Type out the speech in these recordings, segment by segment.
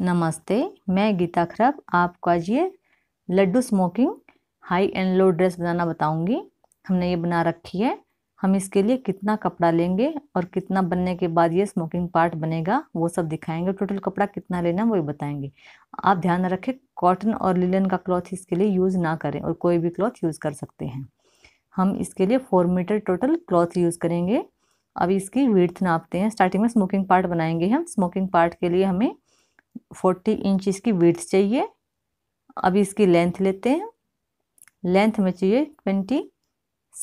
नमस्ते मैं गीता खराब आपको आज ये लड्डू smocking high and low dress बनाना बताऊंगी हमने ये बना रखी है हम इसके लिए कितना कपड़ा लेंगे और कितना बनने के बाद ये स्मोकिंग पार्ट बनेगा वो सब दिखाएंगे टोटल कपड़ा कितना लेना वो बताएंगे आप ध्यान रखें कॉटन और लिलन का क्लॉथ इसके लिए यूज़ ना करें और कोई भी क्लॉथ यूज़ कर सकते हैं हम इसके लिए four meter total cloth use करेंगे अब इसकी वीर्थ नापते हैं स्टार्टिंग में स्मोकिंग पार्ट बनाएंगे हम स्मोकिंग पार्ट के लिए हमें फोर्टी इंच इसकी विथ चाहिए अब इसकी लेंथ लेते हैं लेंथ में चाहिए twenty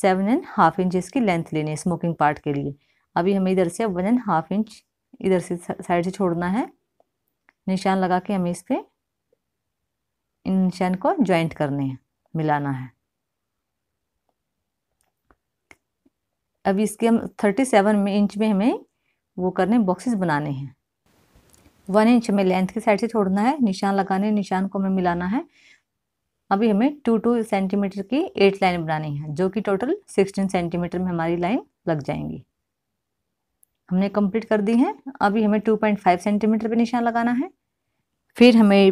seven and half inch इसकी लेंथ लेनी है स्मोकिंग पार्ट के लिए अभी हमें इधर से वन एंड हाफ इंच इधर से साइड से छोड़ना है निशान लगा के हमें इस पर इन निशान को ज्वाइंट करने हैं मिलाना है अभी इसके हम थर्टी सेवन में इंच में हमें वो करने बॉक्सेस बनाने हैं वन इंच में लेंथ की साइड से छोड़ना है निशान लगाने निशान को हमें मिलाना है अभी हमें टू टू सेंटीमीटर की एट लाइन बनानी है जो कि टोटल सिक्सटीन सेंटीमीटर में हमारी लाइन लग जाएंगी हमने कंप्लीट कर दी है अभी हमें टू पॉइंट फाइव सेंटीमीटर पे निशान लगाना है फिर हमें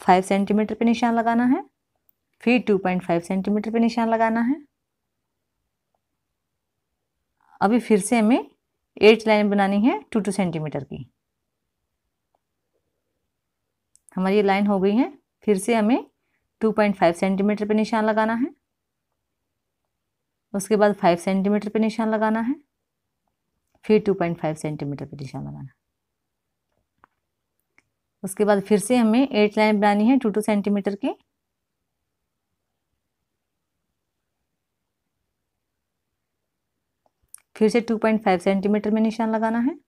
फाइव सेंटीमीटर पे निशान लगाना है फिर टू पॉइंट फाइव सेंटीमीटर पे निशान लगाना है अभी फिर से हमें एट लाइन बनानी है टू टू सेंटीमीटर की हमारी ये लाइन हो गई है फिर से हमें 2.5 सेंटीमीटर पे निशान लगाना है उसके बाद 5 सेंटीमीटर पे निशान लगाना है फिर 2.5 सेंटीमीटर पे निशान लगाना है उसके बाद फिर से हमें एट लाइन बनानी है टू टू सेंटीमीटर की फिर से 2.5 सेंटीमीटर में निशान लगाना है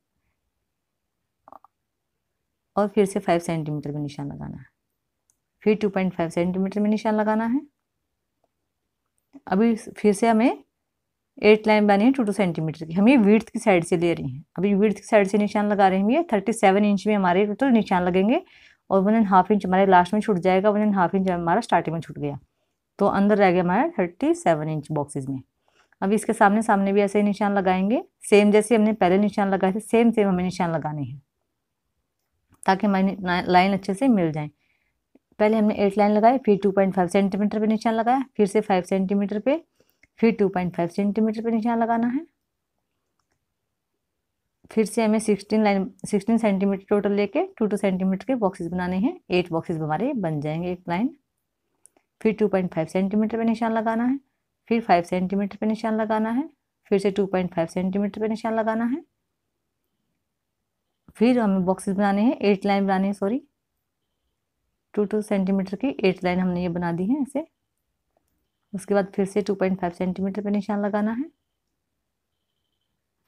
और फिर से फाइव सेंटीमीटर में निशान लगाना है फिर टू पॉइंट फाइव सेंटीमीटर में निशान लगाना है अभी फिर से हमें एट लाइन बनी है टू टू सेंटीमीटर की हम ये विर्थ की साइड से ले रही हैं अभी विर्थ की साइड से निशान लगा रहे हैं ये थर्टी सेवन इंच में हमारे टोटल तो निशान लगेंगे और वन एंड हाफ इंच हमारे लास्ट में छूट जाएगा वन एंड हाफ इंच हमारा स्टार्टिंग में छूट गया तो अंदर रह गया हमारा थर्टी सेवन इंच बॉक्सेज में अब इसके सामने सामने भी ऐसे निशान लगाएंगे सेम जैसे हमने पहले निशान लगाए थे सेम सेम हमें निशान लगाने हैं ताकि हमारी लाइन अच्छे से मिल जाए पहले हमने एट लाइन लगाई फिर टू पॉइंट फाइव सेंटीमीटर पर निशान लगाया फिर से फाइव सेंटीमीटर पे फिर टू पॉइंट फाइव सेंटीमीटर पर निशान लगाना है फिर से हमें sixteen line sixteen centimeter total लेके टू टू सेंटीमीटर के बॉक्सेस बनाने हैं एट बॉक्सेस हमारे बन जाएंगे एक लाइन फिर टू पॉइंट फाइव सेंटीमीटर पर निशान लगाना है फिर फाइव सेंटीमीटर पर निशान लगाना है फिर से टू पॉइंट फाइव सेंटीमीटर पर निशान लगाना है फिर हमें बॉक्सेस बनाने हैं एट लाइन बनाने हैं सॉरी टू टू सेंटीमीटर की एट लाइन हमने ये बना दी है ऐसे उसके बाद फिर से टू पॉइंट फाइव सेंटीमीटर पर निशान लगाना है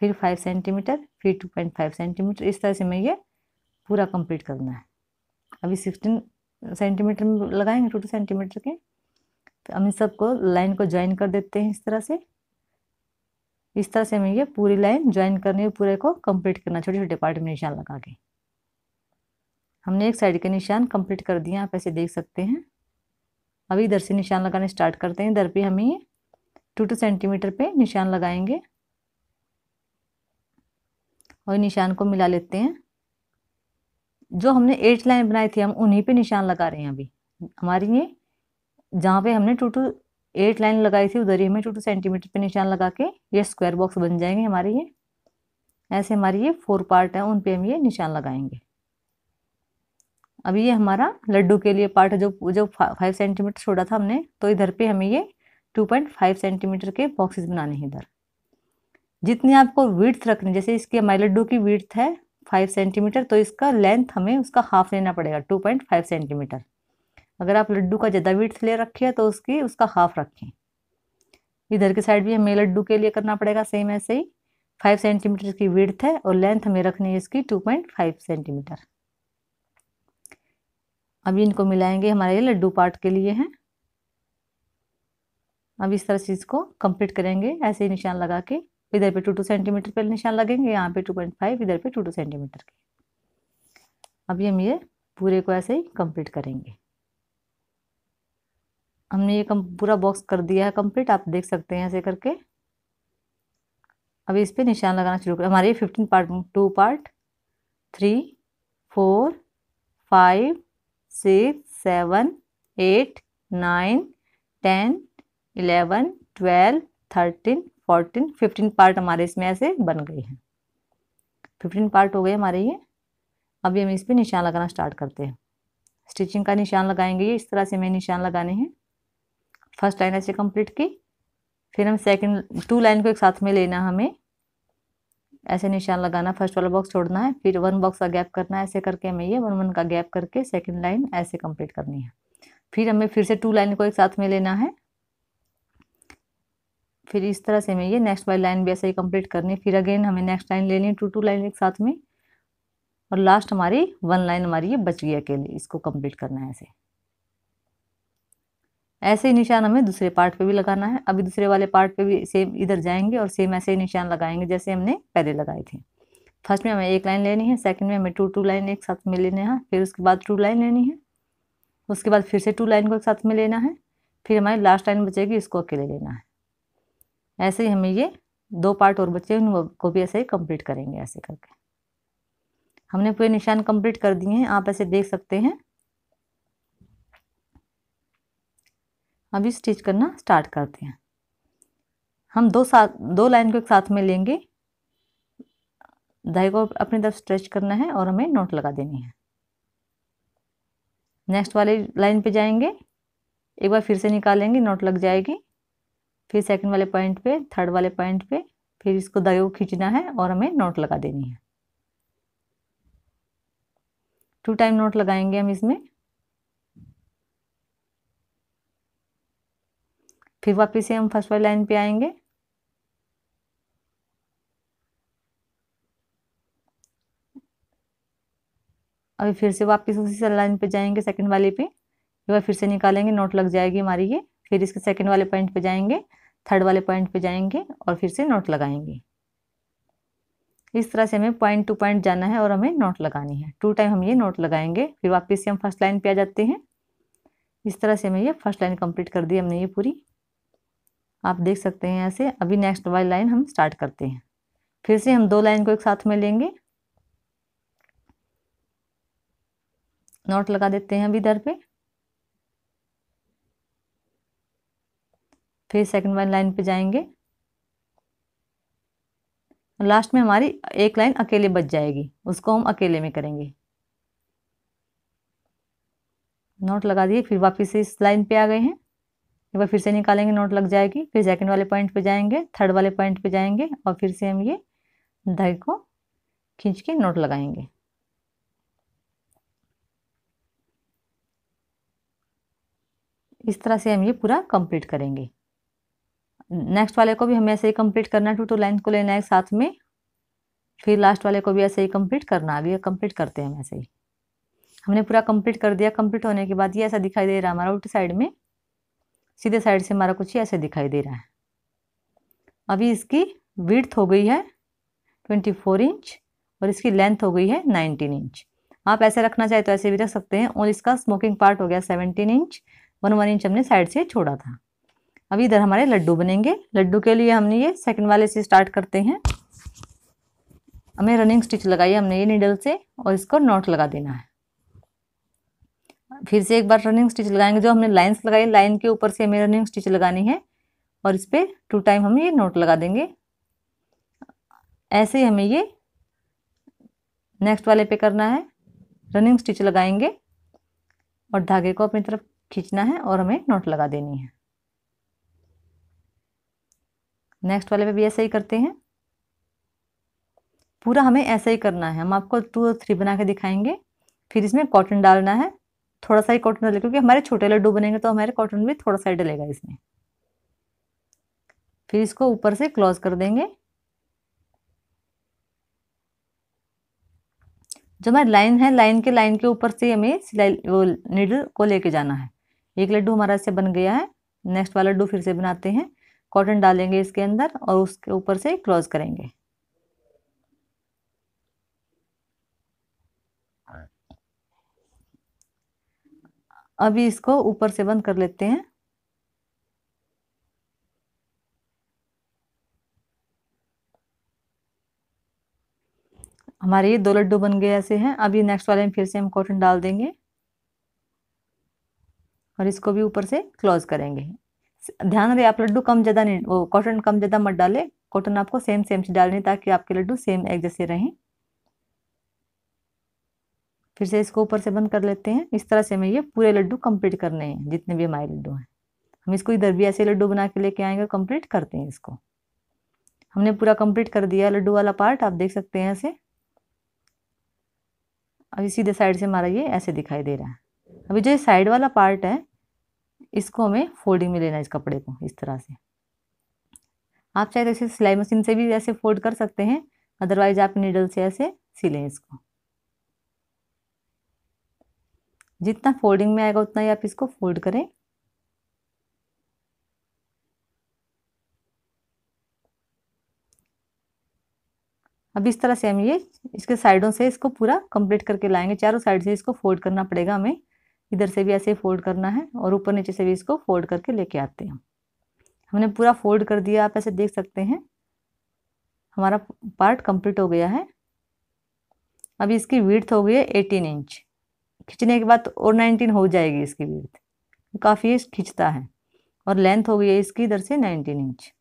फिर फाइव सेंटीमीटर फिर टू पॉइंट फाइव सेंटीमीटर इस तरह से हमें ये पूरा कंप्लीट करना है अभी सिक्सटीन सेंटीमीटर में लगाएंगे टू टू सेंटीमीटर के तो हम इन सबको लाइन को ज्वाइन कर देते हैं इस तरह से इस तरह से हमें ये पूरी लाइन ज्वाइन करनी है पूरे को कंप्लीट करना छोटे छोटे पार्ट में निशान लगा के हमने एक साइड के निशान कंप्लीट कर दिया आप ऐसे देख सकते हैं अभी इधर से निशान लगाने स्टार्ट करते हैं इधर पे हमें टू टू सेंटीमीटर पे निशान लगाएंगे और निशान को मिला लेते हैं जो हमने एट लाइन बनाई थी हम उन्हीं पे निशान लगा रहे हैं अभी हमारी ये जहाँ पे हमने टू टू एट लाइन लगाई थी उधर ही हमें टू टू सेंटीमीटर पे निशान लगा के ये स्क्वायर बॉक्स बन जाएंगे हमारे ये ऐसे हमारे ये फोर पार्ट है उन पे हम ये निशान लगाएंगे अब ये हमारा लड्डू के लिए पार्ट है जो जो फाइव सेंटीमीटर छोड़ा था हमने तो इधर पे हमें ये टू पॉइंट फाइव सेंटीमीटर के बॉक्सेस बनाने हैं इधर जितनी आपको विड्थ रखनी जैसे इसके हमारे लड्डू की विड्थ है फाइव सेंटीमीटर तो इसका लेंथ हमें उसका हाफ लेना पड़ेगा टू पॉइंट फाइव सेंटीमीटर अगर आप लड्डू का ज़्यादा वीट ले रखे तो उसकी उसका हाफ रखें इधर की साइड भी हमें लड्डू के लिए करना पड़ेगा सेम ऐसे ही फाइव सेंटीमीटर की विड्थ है और लेंथ हमें रखनी है इसकी टू पॉइंट फाइव सेंटीमीटर अब इनको मिलाएंगे हमारे ये लड्डू पार्ट के लिए हैं अब इस तरह चीज़ को कंप्लीट करेंगे ऐसे ही निशान लगा के इधर पे टू टू सेंटीमीटर पे निशान लगेंगे यहाँ पे टू पॉइंट फाइव इधर पे टू टू सेंटीमीटर के अभी हम ये पूरे को ऐसे ही कंप्लीट करेंगे हमने ये कम पूरा बॉक्स कर दिया है कंप्लीट आप देख सकते हैं ऐसे करके अभी इस पर निशान लगाना शुरू करें हमारे fifteen part two part three four five six seven eight nine ten eleven twelve thirteen fourteen fifteen part हमारे इसमें ऐसे बन गए हैं फिफ्टीन पार्ट हो गए हमारे ये अभी हम इस पर निशान लगाना स्टार्ट करते हैं स्टिचिंग का निशान लगाएंगे इस तरह से हमें निशान लगाने हैं फर्स्ट लाइन ऐसे कंप्लीट की फिर हम सेकंड टू लाइन को एक साथ में लेना हमें ऐसे निशान लगाना फर्स्ट वाला बॉक्स छोड़ना है फिर वन बॉक्स का गैप करना है ऐसे करके हमें ये वन वन का गैप करके सेकंड लाइन ऐसे कंप्लीट करनी है फिर हमें फिर से टू लाइन को एक साथ में लेना है फिर इस तरह से हमें ये नेक्स्ट वाली लाइन भी ऐसे ही कंप्लीट करनी है फिर अगेन हमें नेक्स्ट लाइन लेनी है टू टू लाइन एक साथ में और लास्ट हमारी वन लाइन हमारी ये बच गई अकेले इसको कंप्लीट करना है ऐसे ऐसे ही निशान हमें दूसरे पार्ट पे भी लगाना है अभी दूसरे वाले पार्ट पे भी सेम इधर जाएंगे और सेम ऐसे ही निशान लगाएंगे जैसे हमने पहले लगाए थे फर्स्ट में हमें एक लाइन लेनी है सेकंड में हमें टू टू लाइन एक साथ में लेना है फिर उसके बाद टू लाइन लेनी है उसके बाद फिर से टू लाइन को एक साथ में लेना है फिर हमारी लास्ट लाइन बचेगी इसको अकेले लेना है ऐसे ही हमें ये दो पार्ट और बचे उनको भी ऐसे ही कम्प्लीट करेंगे ऐसे करके हमने पूरे निशान कम्प्लीट कर दिए हैं आप ऐसे देख सकते हैं अभी स्टिच करना स्टार्ट करते हैं हम दो साथ दो लाइन को एक साथ में लेंगे धाई को अपनी तरफ स्ट्रेच करना है और हमें नोट लगा देनी है नेक्स्ट वाले लाइन पे जाएंगे एक बार फिर से निकालेंगे नोट लग जाएगी फिर सेकंड वाले पॉइंट पे थर्ड वाले पॉइंट पे फिर इसको धाई को खींचना है और हमें नोट लगा देनी है टू टाइम नोट लगाएंगे हम इसमें फिर वापिस से हम फर्स्ट वाली लाइन पे आएंगे अभी फिर से वापिस उसी लाइन पे जाएंगे सेकंड वाले पे एक बार फिर से निकालेंगे नोट लग जाएगी हमारी ये फिर इसके सेकंड वाले पॉइंट पे जाएंगे थर्ड वाले पॉइंट पे जाएंगे और फिर से नोट लगाएंगे इस तरह से हमें पॉइंट टू पॉइंट जाना है और हमें नोट लगानी है टू टाइम हम ये नोट लगाएंगे फिर वापिस से हम फर्स्ट लाइन पे आ जाते हैं इस तरह से हमें ये फर्स्ट लाइन कंप्लीट कर दी हमने ये पूरी आप देख सकते हैं ऐसे अभी नेक्स्ट वाली लाइन हम स्टार्ट करते हैं फिर से हम दो लाइन को एक साथ में लेंगे नोट लगा देते हैं अभी इधर पे फिर सेकंड वाली लाइन पे जाएंगे लास्ट में हमारी एक लाइन अकेले बच जाएगी उसको हम अकेले में करेंगे नोट लगा दिए फिर वापस इस लाइन पे आ गए हैं एक बार फिर से निकालेंगे नोट लग जाएगी फिर सेकेंड वाले पॉइंट पे जाएंगे थर्ड वाले पॉइंट पे जाएंगे और फिर से हम ये धागे को खींच के नोट लगाएंगे इस तरह से हम ये पूरा कंप्लीट करेंगे नेक्स्ट वाले को भी हमें ऐसे ही कंप्लीट करना है टू टू लाइन को लेना है साथ में फिर लास्ट वाले को भी ऐसे ही कंप्लीट करना अभी कंप्लीट करते हैं हम ऐसे ही हमने पूरा कंप्लीट कर दिया कंप्लीट होने के बाद ये ऐसा दिखाई दे रहा है हमारा उल्टी साइड में सीधे साइड से हमारा कुछ ऐसे दिखाई दे रहा है अभी इसकी विड्थ हो गई है ट्वेंटी फोर इंच और इसकी लेंथ हो गई है नाइनटीन इंच आप ऐसे रखना चाहे तो ऐसे भी रख सकते हैं और इसका स्मोकिंग पार्ट हो गया seventeen inch one one inch हमने साइड से छोड़ा था अभी इधर हमारे लड्डू बनेंगे लड्डू के लिए हमने ये सेकंड वाले से स्टार्ट करते हैं हमें रनिंग स्टिच लगाई हमने ये नीडल से और इसको नॉट लगा देना है फिर से एक बार रनिंग स्टिच लगाएंगे जो हमने लाइंस लगाई लाइन के ऊपर से हमें रनिंग स्टिच लगानी है और इस पर टू टाइम हम ये नोट लगा देंगे ऐसे ही हमें ये नेक्स्ट वाले पे करना है रनिंग स्टिच लगाएंगे और धागे को अपनी तरफ खींचना है और हमें नोट लगा देनी है नेक्स्ट वाले पे भी ऐसे ही करते हैं पूरा हमें ऐसे ही करना है हम आपको टू और थ्री बना के दिखाएंगे फिर इसमें कॉटन डालना है थोड़ा सा ही कॉटन डलेगा क्योंकि हमारे छोटे लड्डू बनेंगे तो हमारे कॉटन भी थोड़ा सा ही डलेगा इसमें फिर इसको ऊपर से क्लोज कर देंगे जो हमारी लाइन है लाइन के लाइन के ऊपर से हमें सिलाई वो नीडल को लेके जाना है एक लड्डू हमारा इससे बन गया है नेक्स्ट वाला लड्डू फिर से बनाते हैं कॉटन डालेंगे इसके अंदर और उसके ऊपर से क्लोज करेंगे अभी इसको ऊपर से बंद कर लेते हैं हमारे ये दो लड्डू बन गए ऐसे हैं अभी नेक्स्ट वाले में फिर से हम कॉटन डाल देंगे और इसको भी ऊपर से क्लोज करेंगे ध्यान रहे आप लड्डू कम ज़्यादा नहीं वो कॉटन कम ज़्यादा मत डालें कॉटन आपको सेम सेम से डालने ताकि आपके लड्डू सेम एक जैसे रहें फिर से इसको ऊपर से बंद कर लेते हैं इस तरह से हमें ये पूरे लड्डू कंप्लीट करने हैं जितने भी हमारे लड्डू हैं हम इसको इधर भी ऐसे लड्डू बना के लेके आएंगे और कंप्लीट करते हैं इसको हमने पूरा कंप्लीट कर दिया लड्डू वाला पार्ट आप देख सकते हैं ऐसे अभी सीधे साइड से हमारा ये ऐसे दिखाई दे रहा है अभी जो ये साइड वाला पार्ट है इसको हमें फोल्डिंग में लेना है इस कपड़े को इस तरह से आप चाहे तो इसे सिलाई मशीन से भी ऐसे फोल्ड कर सकते हैं अदरवाइज आप नीडल से ऐसे सिलें इसको जितना फोल्डिंग में आएगा उतना ही आप इसको फोल्ड करें अब इस तरह से हम ये इसके साइडों से इसको पूरा कंप्लीट करके लाएंगे चारों साइड से इसको फोल्ड करना पड़ेगा हमें इधर से भी ऐसे फोल्ड करना है और ऊपर नीचे से भी इसको फोल्ड करके लेके आते हैं हमने पूरा फोल्ड कर दिया आप ऐसे देख सकते हैं हमारा पार्ट कंप्लीट हो गया है अब इसकी विड्थ हो गई है एटीन इंच खींचने के बाद और नाइनटीन हो जाएगी इसकी विर्थ काफ़ी खींचता है और लेंथ हो गई है इसकी इधर से नाइनटीन इंच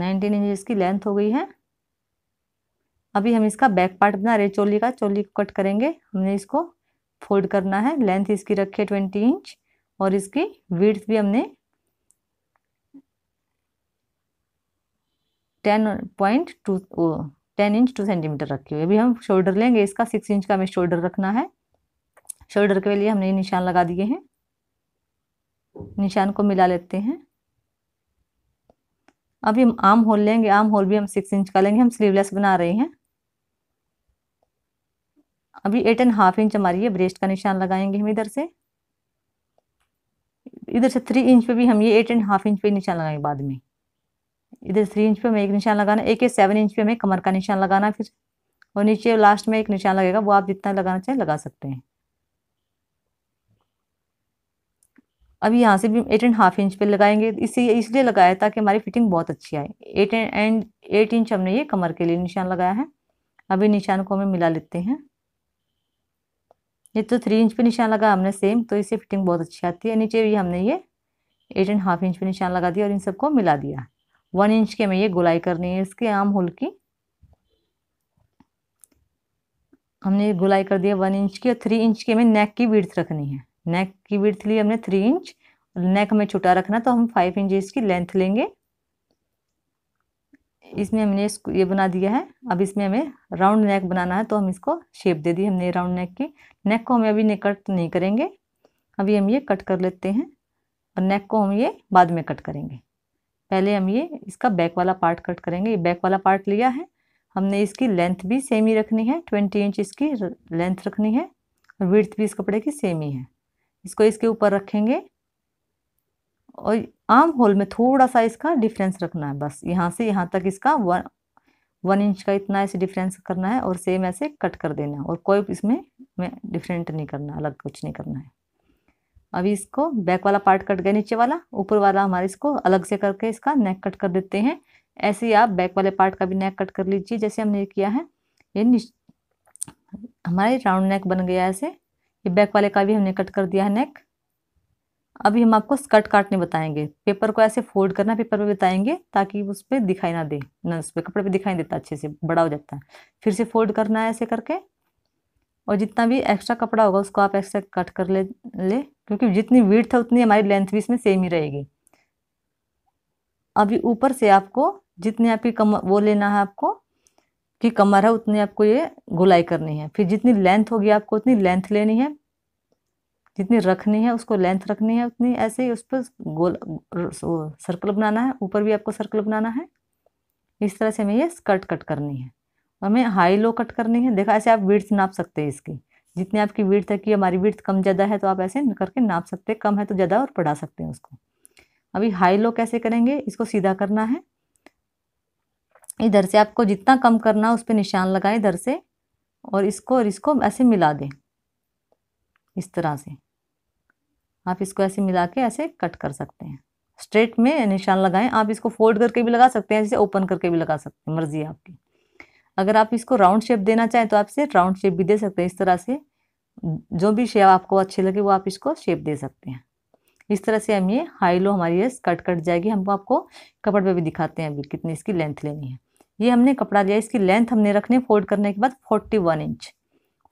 नाइनटीन इंच इसकी लेंथ हो गई है अभी हम इसका बैक पार्ट बना रहे चोली का चोली को कट करेंगे हमने इसको फोल्ड करना है लेंथ इसकी रखी है ट्वेंटी इंच और इसकी विड्थ भी हमने ten point two ten inch two centimeter रखी हुई है अभी हम शोल्डर लेंगे इसका सिक्स इंच का हमें शोल्डर रखना है शोल्डर के लिए हमने निशान लगा दिए हैं निशान को मिला लेते हैं अभी हम आम होल लेंगे आम होल भी हम सिक्स इंच का लेंगे हम स्लीवलेस बना रहे हैं अभी एट एंड हाफ इंच हमारी है ब्रेस्ट का निशान लगाएंगे हम इधर से इधर से थ्री इंच पे भी हम ये एट एंड हाफ इंच पे निशान लगाएंगे बाद में इधर थ्री इंच पे हमें एक निशान लगाना एक एक सेवन इंच पे हमें कमर का निशान लगाना फिर और नीचे लास्ट में एक निशान लगेगा वो आप जितना लगाना चाहें लगा सकते हैं अब यहाँ से भी एट एंड हाफ इंच पे लगाएंगे इसी इसलिए लगाया ताकि हमारी फिटिंग बहुत अच्छी आए एट एंड एट इंच हमने ये कमर के लिए निशान लगाया है अभी निशान को हमें मिला लेते हैं ये तो थ्री इंच पे निशान लगा हमने सेम तो इससे फिटिंग बहुत अच्छी आती है नीचे भी हमने ये एट एंड हाफ इंच पे निशान लगा दिया और इन सबको मिला दिया वन इंच के हमें ये गुलाई करनी है इसके आम होल की हमने गुलाई कर दिया वन इंच की और थ्री इंच की हमें नेक की विड्थ रखनी है नेक की विड्थ ली हमने थ्री इंच नेक हमें छोटा रखना तो हम फाइव इंच इसकी लेंथ लेंगे इसमें हमने इसको ये बना दिया है अब इसमें हमें राउंड नेक बनाना है तो हम इसको शेप दे दी हमने राउंड नेक की नेक को हमें अभी ने कट नहीं करेंगे अभी हम ये कट कर लेते हैं और नेक को हम ये बाद में कट करेंगे पहले हम ये इसका बैक वाला पार्ट कट करेंगे ये बैक वाला पार्ट लिया है हमने इसकी लेंथ भी सेम ही रखनी है ट्वेंटी इंच इसकी लेंथ रखनी है और विर्थ भी इस कपड़े की सेम ही है इसको इसके ऊपर रखेंगे और आम होल में थोड़ा सा इसका डिफरेंस रखना है बस यहाँ से यहाँ तक इसका वन वन इंच का इतना ऐसे डिफरेंस करना है और सेम ऐसे कट कर देना है और कोई इसमें में डिफरेंट नहीं करना अलग कुछ नहीं करना है अभी इसको बैक वाला पार्ट कट गया नीचे वाला ऊपर वाला हमारे इसको अलग से करके इसका नेक कट कर देते हैं ऐसे ही आप बैक वाले पार्ट का भी नेक कट कर लीजिए जैसे हमने किया है ये हमारे राउंड नेक बन गया ऐसे ये बैक वाले का भी हमने कट कर दिया है नेक अभी हम आपको स्कर्ट काटने बताएंगे पेपर को ऐसे फोल्ड करना पेपर पे बताएंगे ताकि उस पर दिखाई ना दे ना उस पर कपड़े पे दिखाई देता अच्छे से बड़ा हो जाता है फिर से फोल्ड करना है ऐसे करके और जितना भी एक्स्ट्रा कपड़ा होगा उसको आप एक्स्ट्रा कट कर ले ले क्योंकि जितनी वीट है उतनी हमारी लेंथ भी इसमें सेम ही रहेगी अभी ऊपर से आपको जितनी आपकी कमर वो लेना है आपको कि कमर है उतनी आपको ये गोलाई करनी है फिर जितनी लेंथ होगी आपको उतनी लेंथ लेनी है जितनी रखनी है उसको लेंथ रखनी है उतनी ऐसे ही उस पर गोल सर्कल बनाना है ऊपर भी आपको सर्कल बनाना है इस तरह से हमें ये स्कर्ट कट करनी है हमें हाई लो कट करनी है देखा ऐसे आप विड्स नाप सकते हैं इसकी जितनी आपकी वीड्थ है कि हमारी विड्थ कम ज़्यादा है तो आप ऐसे करके नाप सकते हैं कम है तो ज़्यादा और बढ़ा सकते हैं उसको अभी हाई लो कैसे करेंगे इसको सीधा करना है इधर से आपको जितना कम करना है उस पर निशान लगाए इधर से और इसको और इसको ऐसे मिला दें इस तरह से आप इसको ऐसे मिला के ऐसे कट कर सकते हैं स्ट्रेट में निशान लगाएं आप इसको फोल्ड करके भी लगा सकते हैं जैसे ओपन करके भी लगा सकते हैं मर्जी आपकी अगर आप इसको राउंड शेप देना चाहें तो आप इसे राउंड शेप भी दे सकते हैं इस तरह से जो भी शेप आपको अच्छे लगे वो आप इसको शेप दे सकते हैं इस तरह से हम ये हाई लो हमारी ये कट कट जाएगी हमको आपको कपड़ पे भी दिखाते हैं अभी कितनी इसकी लेंथ लेनी है ये हमने कपड़ा लिया इसकी लेंथ हमने रखनी है फोल्ड करने के बाद forty one inch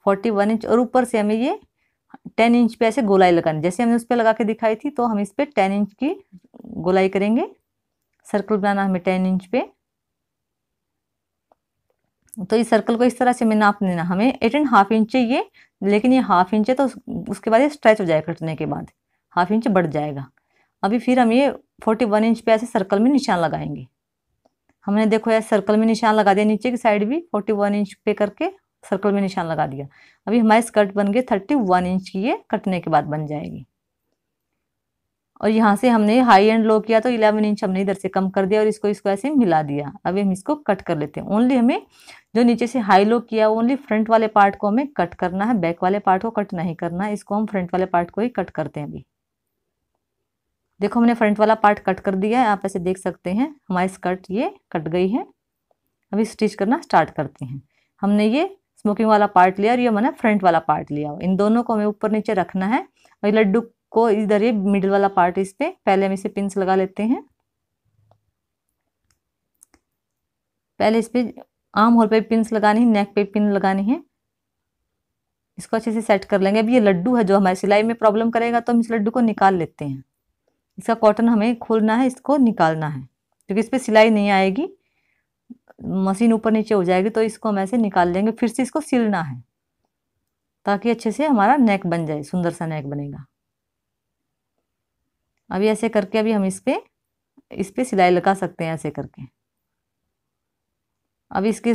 forty one inch और ऊपर से हमें ये टेन इंच पे ऐसे गोलाई लगानी जैसे हमने उस पर लगा के दिखाई थी तो हम इस पर टेन इंच की गोलाई करेंगे सर्कल बनाना हमें टेन इंच पे तो इस सर्कल को इस तरह से हमें नाप लेना हमें एट एंड हाफ इंच चाहिए लेकिन ये हाफ इंच है तो उसके बाद ये स्ट्रेच हो जाएगा कटने के बाद हाफ इंच बढ़ जाएगा अभी फिर हम ये फोर्टी वन इंच पे ऐसे सर्कल में निशान लगाएंगे हमने देखो यार सर्कल में निशान लगा दिया नीचे की साइड भी फोर्टी वन इंच पे करके सर्कल में निशान लगा दिया अभी हमारी स्कर्ट बन गई थर्टी वन इंच की ये कटने के बाद बन जाएगी और यहाँ से हमने हाई एंड लो किया तो 11 इंच हमने इधर से कम कर दिया और इसको इसको ऐसे मिला दिया अभी हम इसको कट कर लेते हैं ओनली हमें जो नीचे से हाई लो किया ओनली फ्रंट वाले पार्ट को हमें कट करना है बैक वाले पार्ट को कट नहीं करना इसको हम फ्रंट वाले पार्ट को ही कट करते हैं अभी देखो हमने फ्रंट वाला पार्ट कट कर दिया है आप ऐसे देख सकते हैं हमारी स्कर्ट ये कट गई है अभी स्टिच करना स्टार्ट करते हैं हमने ये स्मोकिंग वाला पार्ट लिया और ये मैंने फ्रंट वाला पार्ट लिया इन दोनों को हमें ऊपर नीचे रखना है और लड्डू को इधर ये मिडिल वाला पार्ट इस पे पहले हम इसे पिंस लगा लेते हैं पहले इस पे आम होल पे पिंस लगानी है नेक पे पिन लगानी है इसको अच्छे से सेट कर लेंगे अब ये लड्डू है जो हमारे सिलाई में प्रॉब्लम करेगा तो हम इस लड्डू को निकाल लेते हैं इसका कॉटन हमें खोलना है इसको निकालना है क्योंकि इस पर सिलाई नहीं आएगी मशीन ऊपर नीचे हो जाएगी तो इसको हम ऐसे निकाल लेंगे फिर से इसको सिलना है ताकि अच्छे से हमारा नेक बन जाए सुंदर सा नेक बनेगा अभी ऐसे करके अभी हम इस पर इस पर सिलाई लगा सकते हैं ऐसे करके अब इसके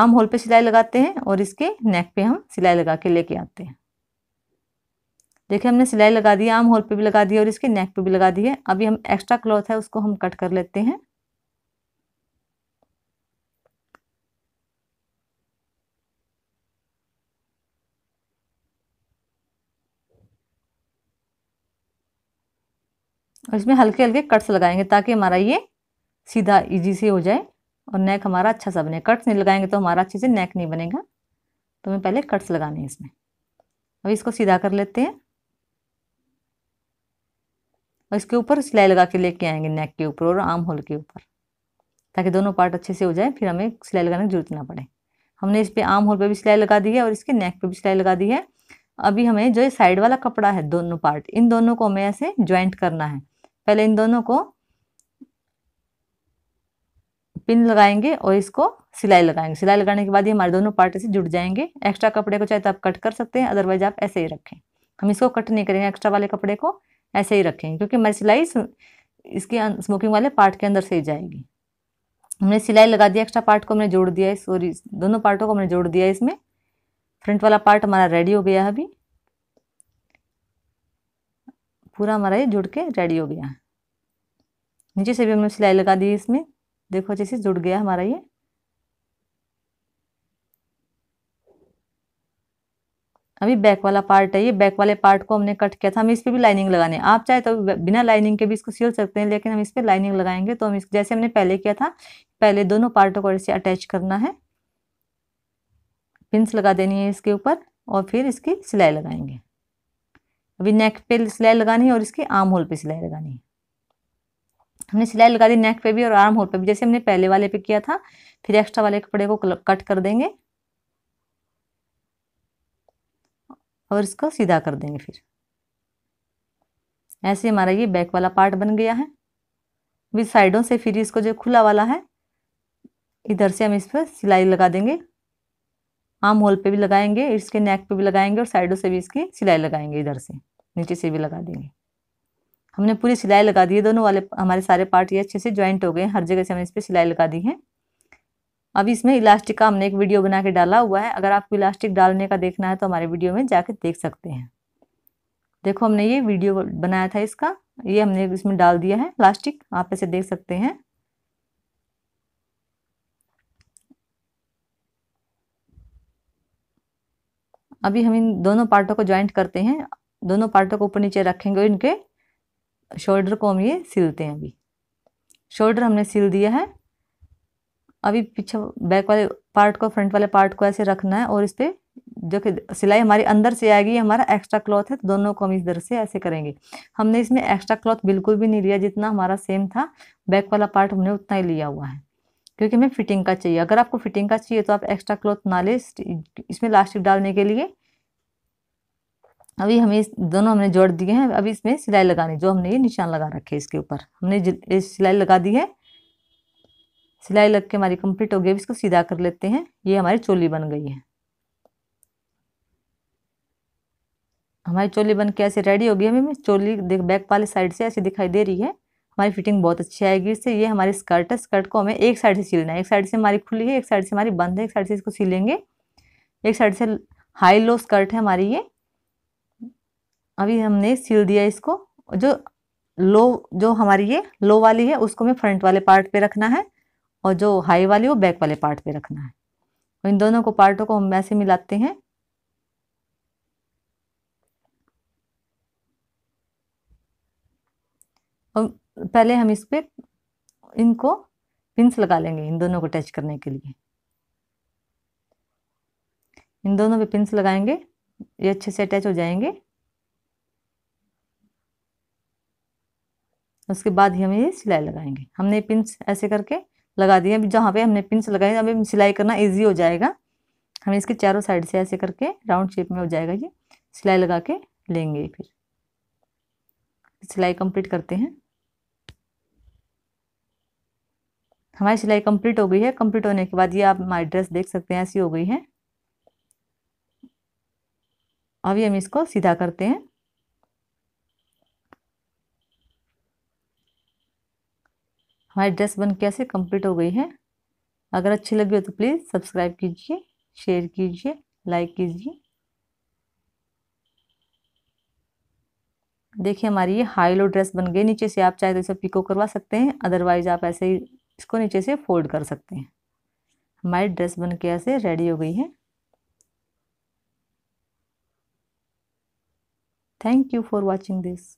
आम होल पे सिलाई लगाते हैं और इसके नेक पे हम सिलाई लगा के लेके आते हैं देखिए हमने सिलाई लगा दी आम होल पे भी लगा दी और इसके नेक पे भी लगा दी है अभी हम एक्स्ट्रा क्लॉथ है उसको हम कट कर लेते हैं और इसमें हल्के हल्के कट्स लगाएंगे ताकि हमारा ये सीधा इजी से हो जाए और नेक हमारा अच्छा सा बने कट्स नहीं लगाएंगे तो हमारा अच्छे से नेक नहीं बनेगा तो हमें पहले कट्स लगाने हैं इसमें अब इसको सीधा कर लेते हैं और इसके ऊपर सिलाई लगा के लेके आएंगे नेक के ऊपर और आर्म होल के ऊपर ताकि दोनों पार्ट अच्छे से हो जाए फिर हमें सिलाई लगाने की जरूरत ना पड़े हमने इस पर आर्म होल पर भी सिलाई लगा दी है और इसके नेक पर भी सिलाई लगा दी है अभी हमें जो ये साइड वाला कपड़ा है दोनों पार्ट इन दोनों को हमें ऐसे ज्वाइंट करना है पहले इन दोनों को पिन लगाएंगे और इसको सिलाई लगाएंगे सिलाई लगाने के बाद ये हमारे दोनों पार्ट से जुड़ जाएंगे एक्स्ट्रा कपड़े को चाहे तो आप कट कर सकते हैं अदरवाइज आप ऐसे ही रखें हम इसको कट नहीं करेंगे एक्स्ट्रा वाले कपड़े को ऐसे ही रखेंगे क्योंकि हमारी सिलाई इसके स्मोकिंग अं-, वाले पार्ट के अंदर से ही जाएगी हमने सिलाई लगा दिया एक्स्ट्रा पार्ट को हमने जोड़ दिया है सॉरी दोनों पार्टों को हमने जोड़ दिया इसमें फ्रंट वाला पार्ट हमारा रेडी हो गया अभी पूरा हमारा ये जुड़ के रेडी हो गया नीचे से भी हमने सिलाई लगा दी इसमें देखो अच्छे से जुड़ गया हमारा ये अभी बैक वाला पार्ट है ये बैक वाले पार्ट को हमने कट किया था हम इस पर भी लाइनिंग लगाने आप चाहे तो बिना लाइनिंग के भी इसको सिल सकते हैं लेकिन हम इस पर लाइनिंग लगाएंगे तो हम इस जैसे हमने पहले किया था पहले दोनों पार्टों को ऐसे अटैच करना है पिंस लगा देनी है इसके ऊपर और फिर इसकी सिलाई लगाएंगे अभी नेक पे सिलाई लगानी है और इसके आर्म होल पे सिलाई लगानी है हमने सिलाई लगा दी नेक पे भी और आर्म होल पे भी जैसे हमने पहले वाले पे किया था फिर एक्स्ट्रा वाले कपड़े को कट कर देंगे और इसको सीधा कर देंगे फिर ऐसे हमारा ये बैक वाला पार्ट बन गया है अभी साइडों से फिर इसको जो खुला वाला है इधर से हम इस पर सिलाई लगा देंगे आम होल पे भी लगाएंगे इसके नेक पे भी लगाएंगे और साइडों से भी इसकी सिलाई लगाएंगे इधर से नीचे से भी लगा देंगे हमने पूरी सिलाई लगा दी है दोनों वाले हमारे सारे पार्ट ये अच्छे से ज्वाइंट हो गए हर जगह से हमने इस पर सिलाई लगा दी है अब इसमें इलास्टिक का हमने एक वीडियो बना के डाला हुआ है अगर आपको इलास्टिक डालने का देखना है तो हमारे वीडियो में जाके देख सकते हैं देखो हमने ये वीडियो बनाया था इसका ये हमने इसमें डाल दिया है प्लास्टिक आप ऐसे देख सकते हैं अभी हम इन दोनों पार्टों को ज्वाइंट करते हैं दोनों पार्टों को ऊपर नीचे रखेंगे और इनके शोल्डर को हम ये सिलते हैं अभी शोल्डर हमने सिल दिया है अभी पीछे बैक वाले पार्ट को फ्रंट वाले पार्ट को ऐसे रखना है और इस पर जो कि सिलाई हमारे अंदर से आएगी हमारा एक्स्ट्रा क्लॉथ है तो दोनों को हम इस तरह से ऐसे करेंगे हमने इसमें एक्स्ट्रा क्लॉथ बिल्कुल भी नहीं लिया जितना हमारा सेम था बैक वाला पार्ट हमने उतना ही लिया हुआ है क्योंकि हमें फिटिंग का चाहिए अगर आपको फिटिंग का चाहिए तो आप एक्स्ट्रा क्लॉथ ना ले इसमें लास्टिक डालने के लिए अभी हमें दोनों हमने जोड़ दिए हैं अभी इसमें सिलाई लगानी जो हमने ये निशान लगा रखे है इसके ऊपर हमने सिलाई लगा दी है सिलाई लग के हमारी कंप्लीट हो गई अब इसको सीधा कर लेते हैं ये हमारी चोली बन गई है हमारी चोली बन के ऐसे रेडी हो गई हमें चोली देख बैक वाले साइड से ऐसी दिखाई दे रही है हमारी फिटिंग बहुत अच्छी आएगी इससे ये हमारी स्कर्ट है स्कर्ट को हमें एक साइड से सिलना है एक साइड से हमारी खुली है एक साइड से हमारी बंद है एक साइड से इसको सिलेंगे एक साइड से हाई लो स्कर्ट है हमारी ये अभी हमने सिल दिया इसको जो लो जो हमारी ये लो वाली है उसको हमें फ्रंट वाले पार्ट पे रखना है और जो हाई वाली वो बैक वाले पार्ट पे रखना है तो इन दोनों को पार्टों को हम ऐसे मिलाते हैं और पहले हम इस पर इनको पिंस लगा लेंगे इन दोनों को अटैच करने के लिए इन दोनों पे पिंस लगाएंगे ये अच्छे से अटैच हो जाएंगे उसके बाद ही हम ये सिलाई लगाएंगे हमने पिंस ऐसे करके लगा दिए अभी जहाँ पे हमने पिंस लगाए अभी सिलाई करना इजी हो जाएगा हमें इसके चारों साइड से ऐसे करके राउंड शेप में हो जाएगा ये सिलाई लगा के लेंगे फिर सिलाई कंप्लीट करते हैं हमारी सिलाई कंप्लीट हो गई है कंप्लीट होने के बाद ये आप हमारी ड्रेस देख सकते हैं ऐसी हो गई है अभी हम इसको सीधा करते हैं हमारी ड्रेस बन के ऐसे कंप्लीट हो गई है अगर अच्छी लगी हो तो प्लीज़ सब्सक्राइब कीजिए शेयर कीजिए लाइक कीजिए देखिए हमारी ये हाई लो ड्रेस बन गई नीचे से आप चाहे तो इसे पिको करवा सकते हैं अदरवाइज़ आप ऐसे ही इसको नीचे से फोल्ड कर सकते हैं हमारी ड्रेस बन के ऐसे रेडी हो गई है thank you for watching this